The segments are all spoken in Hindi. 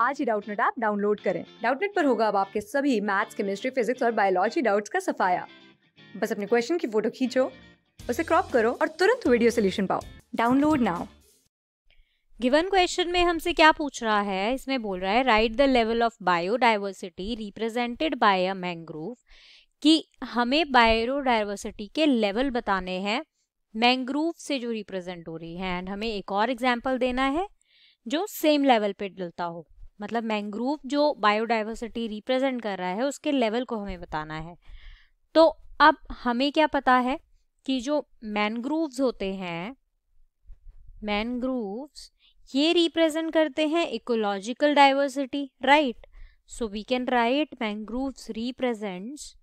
आज ही डाउटनेट ऐप डाउनलोड करें डाउटनेट पर होगा अब आपके सभी मैथ्स केमिस्ट्री फिजिक्स और बायोलॉजी डाउट्स का सफाया बस अपने क्वेश्चन की फोटो खींचो उसे क्रॉप करो और तुरंत वीडियो सोल्यूशन पाओ डाउनलोड नाउ गिवन क्वेश्चन में हमसे क्या पूछ रहा है इसमें बोल रहा है right the level of biodiversity represented by a mangrove कि हमें बायोडाइवर्सिटी के लेवल बताने हैं मैंग्रोव से जो रिप्रेजेंट हो रही है एंड हमें एक और एग्जांपल देना है जो सेम लेवल पे डलता हो मतलब मैंग्रोव जो बायोडाइवर्सिटी रिप्रेजेंट कर रहा है उसके लेवल को हमें बताना है तो अब हमें क्या पता है कि जो मैनग्रूव्स होते हैं मैनग्रूव्स ये रिप्रेजेंट करते हैं ecological diversity right so we can right mangroves represents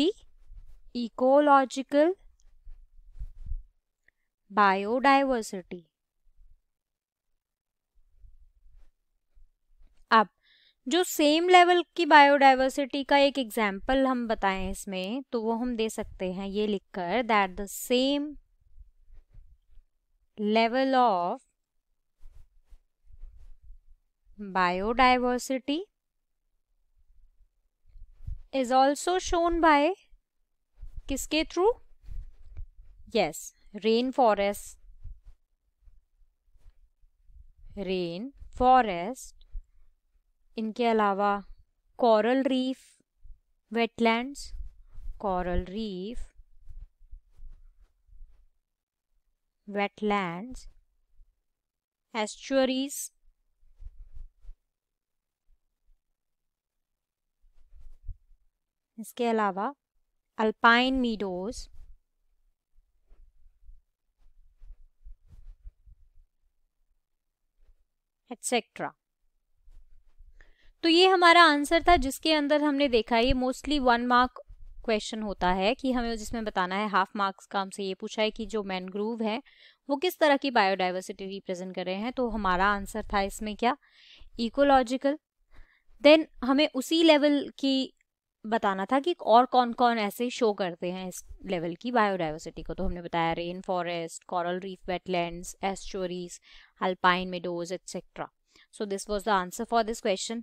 the ecological biodiversity जो सेम लेवल की बायोडाइवर्सिटी का एक एग्जाम्पल हम बताएं इसमें तो वो हम दे सकते हैं ये लिखकर that the same level of biodiversity is also shown by किसके through yes rain forest rain forest इनके अलावा coral reef wetlands coral reef wetlands estuaries इसके अलावा अल्पाइन मीडोज एट्सेट्रा तो ये हमारा आंसर था जिसके अंदर हमने देखा ये मोस्टली वन मार्क क्वेश्चन होता है कि हमें जिसमें बताना है हाफ मार्क्स का हमसे ये पूछा है कि जो मैनग्रूव है वो किस तरह की बायोडाइवर्सिटी रिप्रेजेंट कर रहे हैं तो हमारा आंसर था इसमें क्या इकोलॉजिकल देन हमें उसी लेवल की बताना था कि और कौन कौन ऐसे शो करते हैं इस लेवल की बायोडाइवर्सिटी को तो हमने बताया rain forest coral reef wetland estuaries alpine meadows etcetera so this was the answer for this question